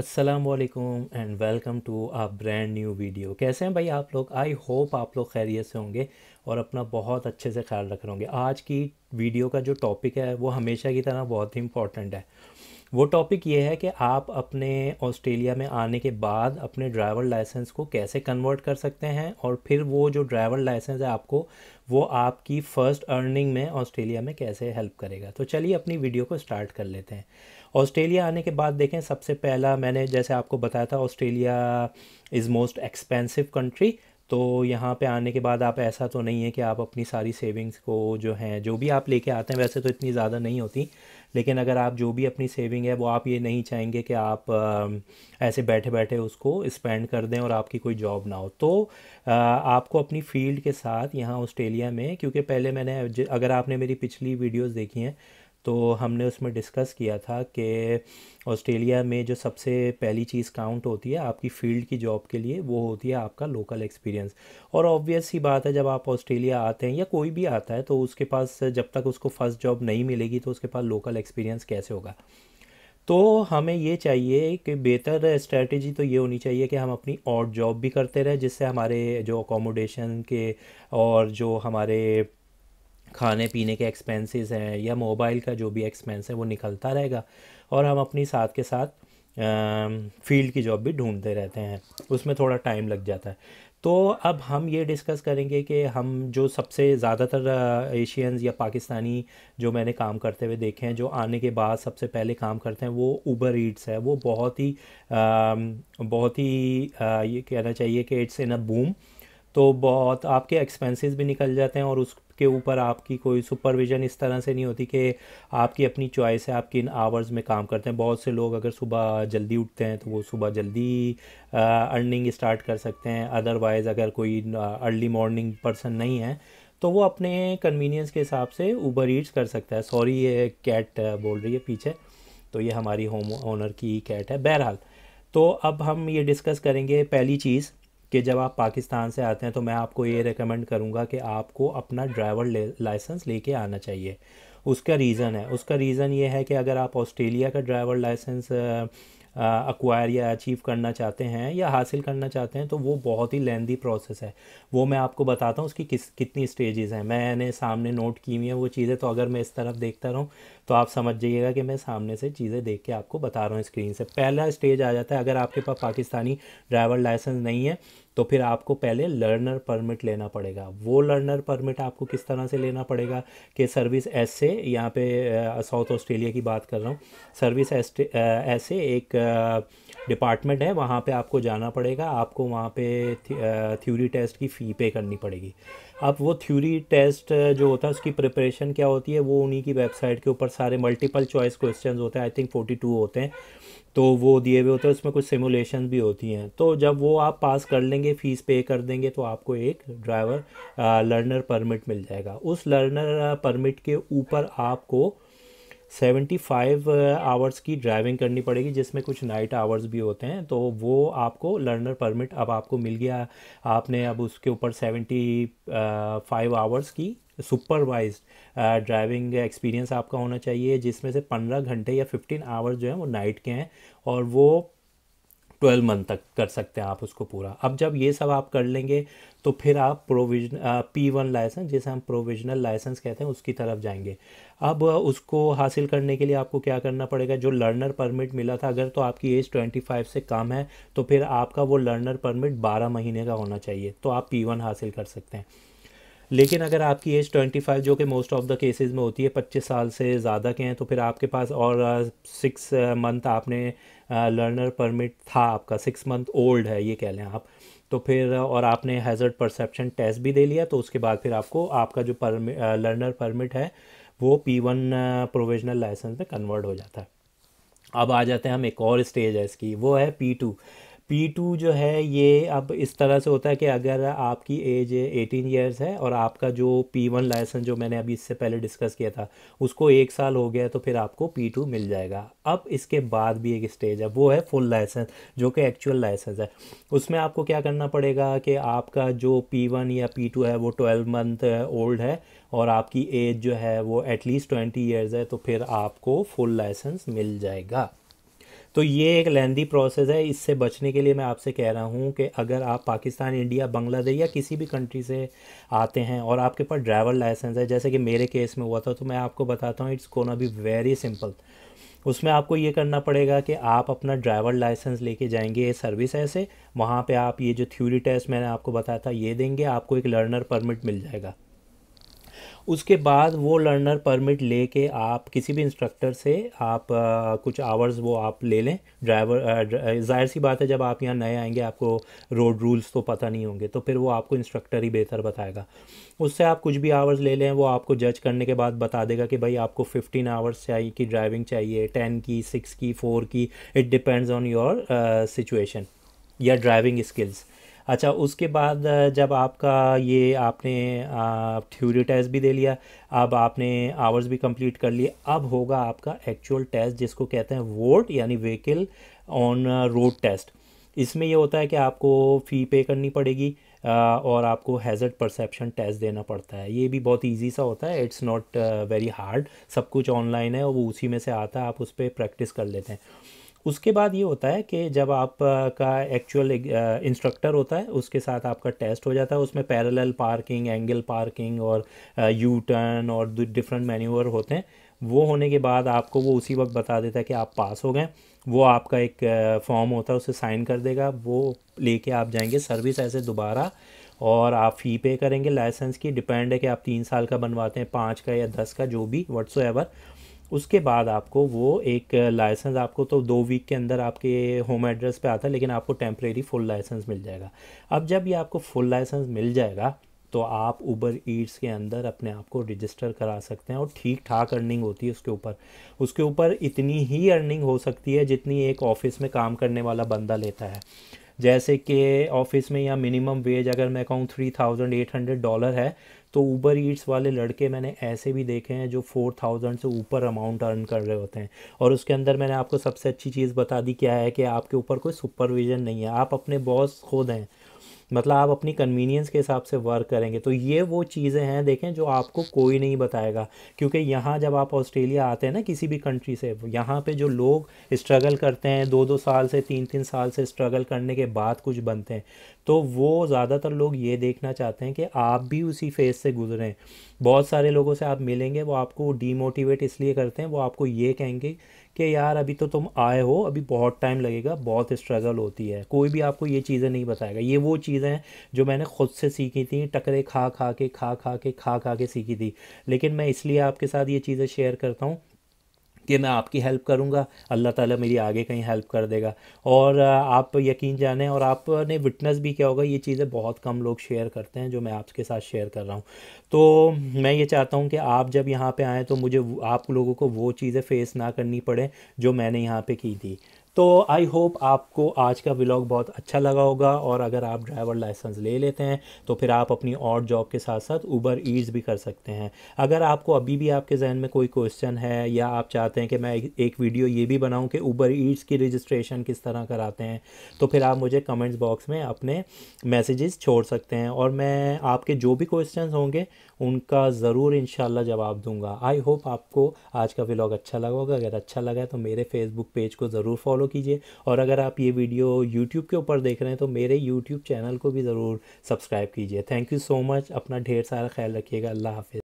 Aslam and welcome to a brand new video कैसे हैं भाई आप लोग आई होप आप लोग खैरियत से होंगे और अपना बहुत अच्छे से ख्याल रख रहे होंगे आज की वीडियो का जो टॉपिक है वो हमेशा की तरह बहुत ही इम्पॉर्टेंट है वो टॉपिक ये है कि आप अपने ऑस्ट्रेलिया में आने के बाद अपने ड्राइवर लाइसेंस को कैसे कन्वर्ट कर सकते हैं और फिर वो जो ड्राइवर लाइसेंस है आपको वो आपकी फ़र्स्ट अर्निंग में ऑस्ट्रेलिया में कैसे हेल्प करेगा तो चलिए अपनी वीडियो को स्टार्ट कर लेते हैं ऑस्ट्रेलिया आने के बाद देखें सबसे पहला मैंने जैसे आपको बताया था Australia is most expensive country तो यहाँ पे आने के बाद आप ऐसा तो नहीं है कि आप अपनी सारी सेविंग्स को जो हैं जो भी आप लेके आते हैं वैसे तो इतनी ज़्यादा नहीं होती लेकिन अगर आप जो भी अपनी सेविंग है वो आप ये नहीं चाहेंगे कि आप आ, ऐसे बैठे बैठे उसको स्पेंड कर दें और आपकी कोई जॉब ना हो तो आ, आपको अपनी फील्ड के साथ यहाँ ऑस्ट्रेलिया में क्योंकि पहले मैंने अगर आपने मेरी पिछली वीडियोज़ देखी हैं तो हमने उसमें डिस्कस किया था कि ऑस्ट्रेलिया में जो सबसे पहली चीज़ काउंट होती है आपकी फ़ील्ड की जॉब के लिए वो होती है आपका लोकल एक्सपीरियंस और ऑब्वियस ही बात है जब आप ऑस्ट्रेलिया आते हैं या कोई भी आता है तो उसके पास जब तक उसको फ़र्स्ट जॉब नहीं मिलेगी तो उसके पास लोकल एक्सपीरियंस कैसे होगा तो हमें ये चाहिए कि बेहतर स्ट्रेटजी तो ये होनी चाहिए कि हम अपनी और जॉब भी करते रहें जिससे हमारे जो अकोमोडेशन के और जो हमारे खाने पीने के एक्सपेंसेस हैं या मोबाइल का जो भी एक्सपेंस है वो निकलता रहेगा और हम अपनी साथ के साथ फील्ड की जॉब भी ढूंढते रहते हैं उसमें थोड़ा टाइम लग जाता है तो अब हम ये डिस्कस करेंगे कि हम जो सबसे ज़्यादातर एशियंस या पाकिस्तानी जो मैंने काम करते हुए देखे हैं जो आने के बाद सबसे पहले काम करते हैं वो ऊबर ईट्स है वो बहुत ही आ, बहुत ही आ, ये कहना चाहिए कि इट्स इन अ बूम तो बहुत आपके एक्सपेंसेस भी निकल जाते हैं और उस आपके ऊपर आपकी कोई सुपरविज़न इस तरह से नहीं होती कि आपकी अपनी चॉइस है आप किन आवर्स में काम करते हैं बहुत से लोग अगर सुबह जल्दी उठते हैं तो वो सुबह जल्दी अर्निंग स्टार्ट कर सकते हैं अदरवाइज़ अगर कोई अर्ली मॉर्निंग पर्सन नहीं है तो वो अपने कन्वीनियंस के हिसाब से ऊबर ईट्स कर सकता है सॉरी ये कैट बोल रही है पीछे तो ये हमारी होम ओनर की कैट है बहरहाल तो अब हम ये डिस्कस करेंगे पहली चीज़ कि जब आप पाकिस्तान से आते हैं तो मैं आपको ये रिकमेंड करूँगा कि आपको अपना ड्राइवर ले, लाइसेंस लेके आना चाहिए उसका रीज़न है उसका रीज़न ये है कि अगर आप ऑस्ट्रेलिया का ड्राइवर लाइसेंस अक्वायर या अचीव करना चाहते हैं या हासिल करना चाहते हैं तो वो बहुत ही लेंदी प्रोसेस है वो मैं आपको बताता हूँ उसकी किस कितनी स्टेजेस हैं मैंने सामने नोट की हुई हैं वो चीज़ें तो अगर मैं इस तरफ देखता रहूँ तो आप समझ जाइएगा कि मैं सामने से चीज़ें देख के आपको बता रहा हूँ स्क्रीन से पहला स्टेज आ जाता है अगर आपके पास पाकिस्तानी ड्राइवर लाइसेंस नहीं है तो फिर आपको पहले लर्नर परमिट लेना पड़ेगा वो लर्नर परमिट आपको किस तरह से लेना पड़ेगा कि सर्विस एस से यहाँ पे साउथ ऑस्ट्रेलिया की बात कर रहा हूँ सर्विस एस ऐसे एक आ, डिपार्टमेंट है वहाँ पे आपको जाना पड़ेगा आपको वहाँ पे थ्योरी टेस्ट की फ़ी पे करनी पड़ेगी अब वो थ्योरी टेस्ट जो होता है उसकी प्रिपरेशन क्या होती है वो उन्हीं की वेबसाइट के ऊपर सारे मल्टीपल चॉइस क्वेश्चन होते हैं आई थिंक फोर्टी टू होते हैं तो वो दिए हुए होते हैं उसमें कुछ सिमुलेशन भी होती हैं तो जब वो आप पास कर लेंगे फ़ीस पे कर देंगे तो आपको एक ड्राइवर लर्नर परमिट मिल जाएगा उस लर्नर परमिट के ऊपर आपको सेवेंटी फाइव आवर्स की ड्राइविंग करनी पड़ेगी जिसमें कुछ नाइट आवर्स भी होते हैं तो वो आपको लर्नर परमिट अब आपको मिल गया आपने अब उसके ऊपर सेवेंटी फाइव आवर्स की सुपरवाइज ड्राइविंग एक्सपीरियंस आपका होना चाहिए जिसमें से पंद्रह घंटे या फिफ्टीन आवर्स जो हैं वो नाइट के हैं और वो ट्वेल्व मंथ तक कर सकते हैं आप उसको पूरा अब जब ये सब आप कर लेंगे तो फिर आप प्रोविजन पी वन लाइसेंस जिसे हम प्रोविजनल लाइसेंस कहते हैं उसकी तरफ जाएंगे अब उसको हासिल करने के लिए आपको क्या करना पड़ेगा जो लर्नर परमिट मिला था अगर तो आपकी एज ट्वेंटी फाइव से कम है तो फिर आपका वो लर्नर परमिट बारह महीने का होना चाहिए तो आप पी वन हासिल कर सकते हैं लेकिन अगर आपकी एज 25 जो कि मोस्ट ऑफ द केसेस में होती है 25 साल से ज़्यादा के हैं तो फिर आपके पास और सिक्स uh, मंथ uh, आपने लर्नर uh, परमिट था आपका सिक्स मंथ ओल्ड है ये कह लें आप तो फिर और आपने हैज़र्ड परसेप्शन टेस्ट भी दे लिया तो उसके बाद फिर आपको आपका जो लर्नर परमिट है वो पी वन प्रोविजनल लाइसेंस में कन्वर्ट हो जाता है अब आ जाते हैं हम एक और स्टेज है इसकी वो है पी टू पी टू जो है ये अब इस तरह से होता है कि अगर आपकी एज एटीन ईयर्स है और आपका जो पी वन लाइसेंस जो मैंने अभी इससे पहले डिस्कस किया था उसको एक साल हो गया तो फिर आपको पी टू मिल जाएगा अब इसके बाद भी एक स्टेज है वो है फुल लाइसेंस जो कि एक्चुअल लाइसेंस है उसमें आपको क्या करना पड़ेगा कि आपका जो पी वन या पी टू है वो ट्वेल्व मंथ ओल्ड है और आपकी एज जो है वो एटलीस्ट ट्वेंटी ईयर्स है तो फिर आपको फुल लाइसेंस मिल जाएगा तो ये एक लेंदी प्रोसेस है इससे बचने के लिए मैं आपसे कह रहा हूँ कि अगर आप पाकिस्तान इंडिया बांग्लादेश या किसी भी कंट्री से आते हैं और आपके पास ड्राइवर लाइसेंस है जैसे कि मेरे केस में हुआ था तो मैं आपको बताता हूँ इट्स कोना बी वेरी सिंपल उसमें आपको ये करना पड़ेगा कि आप अपना ड्राइवर लाइसेंस लेके जाएंगे ये सर्विस ऐसे वहाँ पे आप ये जो थ्योरी टेस्ट मैंने आपको बताया था ये देंगे आपको एक लर्नर परमिट मिल जाएगा उसके बाद वो लर्नर परमिट ले के आप किसी भी इंस्ट्रक्टर से आप आ, कुछ आवर्स वो आप ले लें ड्राइवर जाहिर सी बात है जब आप यहाँ नए आएंगे आपको रोड रूल्स तो पता नहीं होंगे तो फिर वो आपको इंस्ट्रक्टर ही बेहतर बताएगा उससे आप कुछ भी आवर्स ले लें वो आपको जज करने के बाद बता देगा कि भाई आपको फिफ्टीन आवर्स चाहिए कि ड्राइविंग चाहिए टेन की सिक्स की फ़ोर की it depends on your situation या ड्राइविंग स्किल्स अच्छा उसके बाद जब आपका ये आपने थ्योरी टेस्ट भी दे लिया अब आपने आवर्स भी कंप्लीट कर लिए अब होगा आपका एक्चुअल टेस्ट जिसको कहते हैं वोट यानी व्हीकल ऑन रोड टेस्ट इसमें यह होता है कि आपको फ़ी पे करनी पड़ेगी और आपको हैज़र्ड परसेप्शन टेस्ट देना पड़ता है ये भी बहुत इजी सा होता है इट्स नॉट वेरी हार्ड सब कुछ ऑनलाइन है वो उसी में से आता है आप उस पर प्रैक्टिस कर लेते हैं उसके बाद ये होता है कि जब आपका एक्चुअल इंस्ट्रक्टर होता है उसके साथ आपका टेस्ट हो जाता है उसमें पैरेलल पार्किंग एंगल पार्किंग और यू टर्न और डिफरेंट मैन्यूवर होते हैं वो होने के बाद आपको वो उसी वक्त बता देता है कि आप पास हो गए वो आपका एक फॉर्म होता है उसे साइन कर देगा वो लेके आप जाएंगे सर्विस ऐसे दोबारा और आप फ़ी पे करेंगे लाइसेंस की डिपेंड है कि आप तीन साल का बनवाते हैं पाँच का या दस का जो भी वट्स एवर उसके बाद आपको वो एक लाइसेंस आपको तो दो वीक के अंदर आपके होम एड्रेस पे आता है लेकिन आपको टेम्प्रेरी फुल लाइसेंस मिल जाएगा अब जब ये आपको फुल लाइसेंस मिल जाएगा तो आप ऊबर ईट्स के अंदर अपने आप को रजिस्टर करा सकते हैं और ठीक ठाक अर्निंग होती है उसके ऊपर उसके ऊपर इतनी ही अर्निंग हो सकती है जितनी एक ऑफिस में काम करने वाला बंदा लेता है जैसे कि ऑफिस में या मिनिमम वेज अगर मैं कहूँ three thousand eight hundred dollar है तो ऊबर ईट्स वाले लड़के मैंने ऐसे भी देखे हैं जो फोर थाउजेंड से ऊपर अमाउंट अर्न कर रहे होते हैं और उसके अंदर मैंने आपको सबसे अच्छी चीज़ बता दी क्या है कि आपके ऊपर कोई सुपरविज़न नहीं है आप अपने बॉस खुद हैं मतलब आप अपनी कन्वीनियंस के हिसाब से वर्क करेंगे तो ये वो चीज़ें हैं देखें जो आपको कोई नहीं बताएगा क्योंकि यहाँ जब आप ऑस्ट्रेलिया आते हैं ना किसी भी कंट्री से यहाँ पे जो लोग स्ट्रगल करते हैं दो दो साल से तीन तीन साल से स्ट्रगल करने के बाद कुछ बनते हैं तो वो ज़्यादातर लोग ये देखना चाहते हैं कि आप भी उसी फेज़ से गुजरें बहुत सारे लोगों से आप मिलेंगे वो आपको डीमोटिवेट इसलिए करते हैं वो आपको ये कहेंगे कि यार अभी तो तुम आए हो अभी बहुत टाइम लगेगा बहुत स्ट्रगल होती है कोई भी आपको ये चीज़ें नहीं बताएगा ये वो चीज़ें हैं जो मैंने खुद से सीखी थी टकरे खा खा के खा खा के खा खा के सीखी थी लेकिन मैं इसलिए आपके साथ ये चीज़ें शेयर करता हूँ कि मैं आपकी हेल्प करूँगा अल्लाह ताला मेरी आगे कहीं हेल्प कर देगा और आप यकीन जाने और आपने विटनेस भी क्या होगा ये चीज़ें बहुत कम लोग शेयर करते हैं जो मैं आपके साथ शेयर कर रहा हूँ तो मैं ये चाहता हूँ कि आप जब यहाँ पर आएँ तो मुझे आप लोगों को वो चीज़ें फ़ेस ना करनी पड़े जो मैंने यहाँ पर की थी तो आई होप आपको आज का व्लॉग बहुत अच्छा लगा होगा और अगर आप ड्राइवर लाइसेंस ले लेते हैं तो फिर आप अपनी और जॉब के साथ साथ ऊबर ईज भी कर सकते हैं अगर आपको अभी भी आपके जहन में कोई क्वेश्चन है या आप चाहते हैं कि मैं एक वीडियो ये भी बनाऊं कि ऊबर ईज की रजिस्ट्रेशन किस तरह कराते हैं तो फिर आप मुझे कमेंट्स बॉक्स में अपने मैसेजेस छोड़ सकते हैं और मैं आपके जो भी क्वेश्चन होंगे उनका ज़रूर इन जवाब दूंगा आई होप आपको आज का व्लॉग अच्छा लगा होगा अगर अच्छा लगा है तो मेरे फेसबुक पेज को ज़रूर फॉलो कीजिए और अगर आप ये वीडियो यूट्यूब के ऊपर देख रहे हैं तो मेरे यूट्यूब चैनल को भी ज़रूर सब्सक्राइब कीजिए थैंक यू सो मच अपना ढेर सारा ख्याल रखिएगा अल्लाह हाफिज़